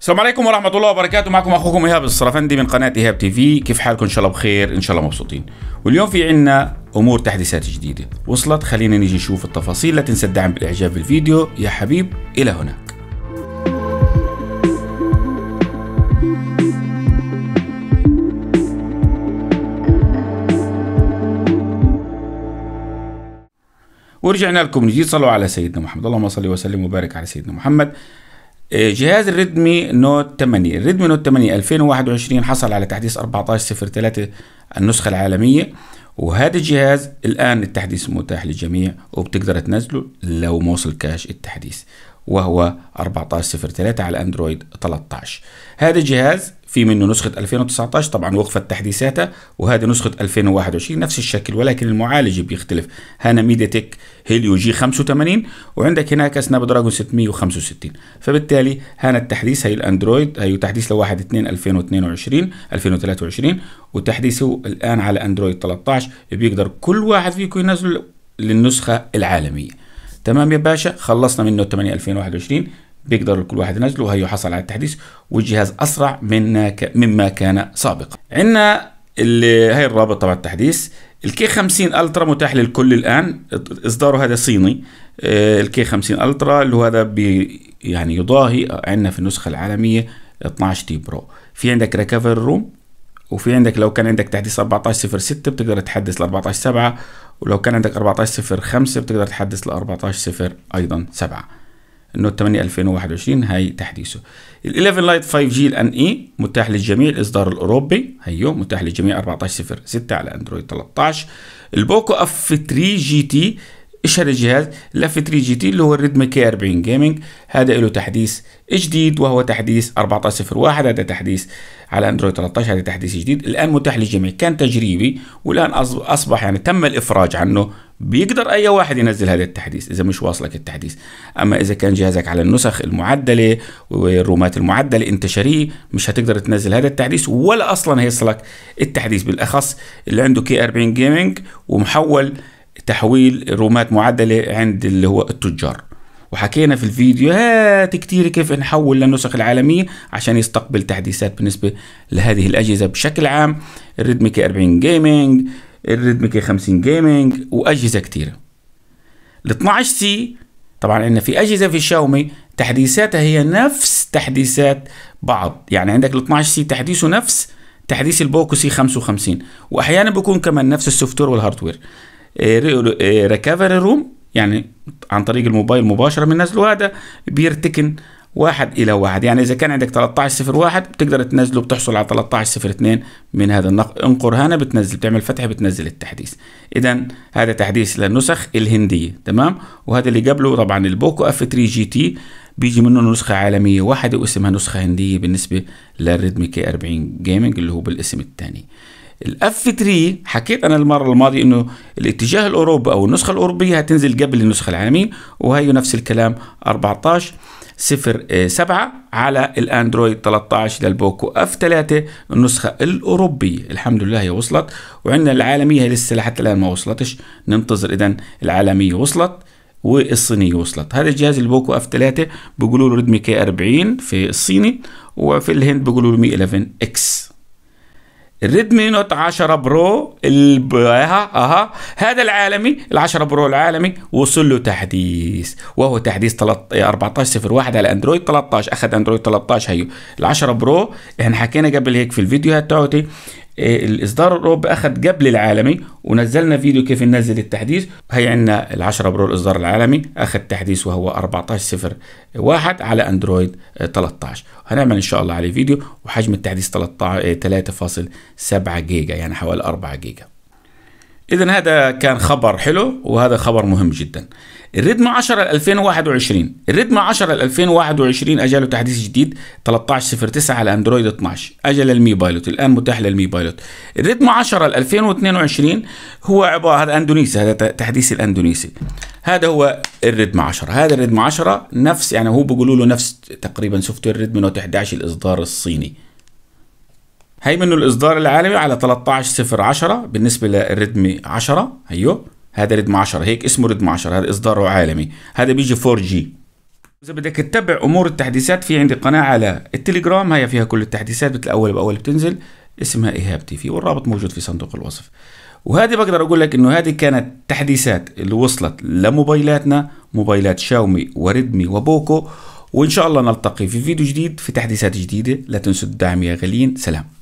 السلام عليكم ورحمة الله وبركاته معكم أخوكم إيهاب الصرفندي من قناة إيهاب تي في كيف حالكم إن شاء الله بخير إن شاء الله مبسوطين واليوم في عنا أمور تحديثات جديدة وصلت خلينا نيجي نشوف التفاصيل لا تنسى الدعم بالإعجاب بالفيديو يا حبيب إلى هناك ورجعنا لكم من جديد صلوا على سيدنا محمد اللهم صل وسلم وبارك على سيدنا محمد إيه، جهاز الريدمي نوت 8 الريدمي نوت 8 2021 حصل على تحديث 14.03 النسخة العالمية وهذا الجهاز الآن التحديث متاح للجميع وبتقدر تنزله لو ما كاش التحديث وهو 14.03 على اندرويد 13 هذا الجهاز في منه نسخة 2019 طبعا وقفت تحديثاتها وهذه نسخة 2021 نفس الشكل ولكن المعالج بيختلف هنا ميديا تك هيليو جي 85 وعندك هناك سناب دراجون 665 فبالتالي هنا التحديث هي الاندرويد هي تحديث لواحد 2 2022 2023 وتحديثه الان على اندرويد 13 بيقدر كل واحد فيكم ينزل للنسخة العالمية تمام يا باشا خلصنا منه 8 2021 بيقدر كل واحد ينزله حصل على التحديث والجهاز اسرع من مما كان سابقا عندنا هي الرابط تبع التحديث الكي 50 الترا متاح للكل الان اصداره هذا صيني آه، الكي 50 الترا اللي هو هذا بي يعني يضاهي عندنا في النسخه العالميه 12 تي برو في عندك ريكفر روم وفي عندك لو كان عندك تحديث 14.06 بتقدر تحدث ل 14.7 ولو كان عندك 14.05 بتقدر تحدث ل 14.0 ايضا 7 النوت 8 2021 هاي تحديثه ال 11 لايت 5 جي الان اي متاح للجميع الاصدار الاوروبي هيو متاح للجميع 14.06 على اندرويد 13 البوكو اف 3 جي تي اشهر الجهاز الاف 3 جي تي اللي هو الريدم كي 40 جيمنج هذا له تحديث جديد وهو تحديث 14.01 هذا تحديث على اندرويد 13 هذا تحديث جديد الان متاح للجميع كان تجريبي والان اصبح يعني تم الافراج عنه بيقدر اي واحد ينزل هذا التحديث اذا مش واصلك التحديث اما اذا كان جهازك على النسخ المعدله والرومات المعدله انت شاريه مش هتقدر تنزل هذا التحديث ولا اصلا هيصلك التحديث بالاخص اللي عنده كي 40 جيمنج ومحول تحويل رومات معدلة عند اللي هو التجار وحكينا في الفيديوهات كتير كيف نحول للنسخ العالمية عشان يستقبل تحديثات بالنسبة لهذه الأجهزة بشكل عام الريدمي كي 40 جيمنج الريدمي كي 50 جيمنج وأجهزة كتيرة ال 12 سي طبعا عندنا في أجهزة في شاومي تحديثاتها هي نفس تحديثات بعض يعني عندك ال 12 سي تحديثه نفس تحديث البوكو سي 55 واحيانا بيكون كمان نفس السوفت وير والهاردوير ريكفري إيه، روم إيه، يعني عن طريق الموبايل مباشرة من نزله هذا بيرتكن واحد إلى واحد يعني إذا كان عندك 1301 بتقدر تنزله بتحصل على 1302 من هذا النقل انقر هنا بتنزل بتعمل فتح بتنزل التحديث إذا هذا تحديث للنسخ الهندية تمام وهذا اللي قبله طبعا البوكو اف 3 جي تي بيجي منه نسخة عالمية واحدة واسمها نسخة هندية بالنسبة للريدمي كي 40 جيمنج اللي هو بالاسم الثاني الاف 3 حكيت انا المره الماضيه انه الاتجاه الاوروبي او النسخه الاوروبيه هتنزل قبل النسخه العالميه وهي نفس الكلام 14 07 آه، على الأندرويد 13 للبوكو اف 3 النسخة الأوروبية الحمد لله هي وصلت وعندنا العالمية لسه لحتى الآن ما وصلتش ننتظر إذا العالمية وصلت والصينية وصلت هذا الجهاز البوكو اف 3 بيقولوا له ريدمي كي 40 في الصيني وفي الهند بيقولوا له مي 11 اكس الريدمي نوت 10 برو اها اها هذا العالمي ال10 برو العالمي وصل له تحديث وهو تحديث 1401 على اندرويد 13 اخذ اندرويد 13 هيو ال10 برو احنا حكينا قبل هيك في الفيديوهات تاعتي إيه، الاصدار الاوروبي اخذ قبل العالمي ونزلنا فيديو كيف ننزل التحديث هي عندنا ال10 برو الاصدار العالمي اخذ تحديث وهو 14.01 على اندرويد 13 آه، هنعمل ان شاء الله عليه فيديو وحجم التحديث 13 3.7 آه، جيجا يعني حوالي 4 جيجا اذا هذا كان خبر حلو وهذا خبر مهم جدا الريتم 10 2021 الريتم 10 2021 اجاله تحديث جديد 13.09 على اندرويد 12 اجل المي بايلوت الان متاح للمي بايلوت الريتم 10 2022 هو عباره هذا اندونيسي هذا تحديث الاندونيسي هذا هو الريتم 10 هذا الريتم 10 نفس يعني هو بيقولوا له نفس تقريبا سوفت وير ريدمي نوت 11 الاصدار الصيني هي منه الاصدار العالمي على 13010 بالنسبه للريدمي 10 ايوه هذا ريدم 10 هيك اسمه ريدم 10 هذا اصداره عالمي هذا بيجي 4 جي اذا بدك تتبع امور التحديثات في عندي قناه على التليجرام هي فيها كل التحديثات مثل اول باول بتنزل اسمها ايهاب تي في والرابط موجود في صندوق الوصف وهذه بقدر اقول لك انه هذه كانت تحديثات اللي وصلت لموبايلاتنا موبايلات شاومي وريدمي وبوكو وان شاء الله نلتقي في فيديو جديد في تحديثات جديده لا تنسوا الدعم يا غاليين سلام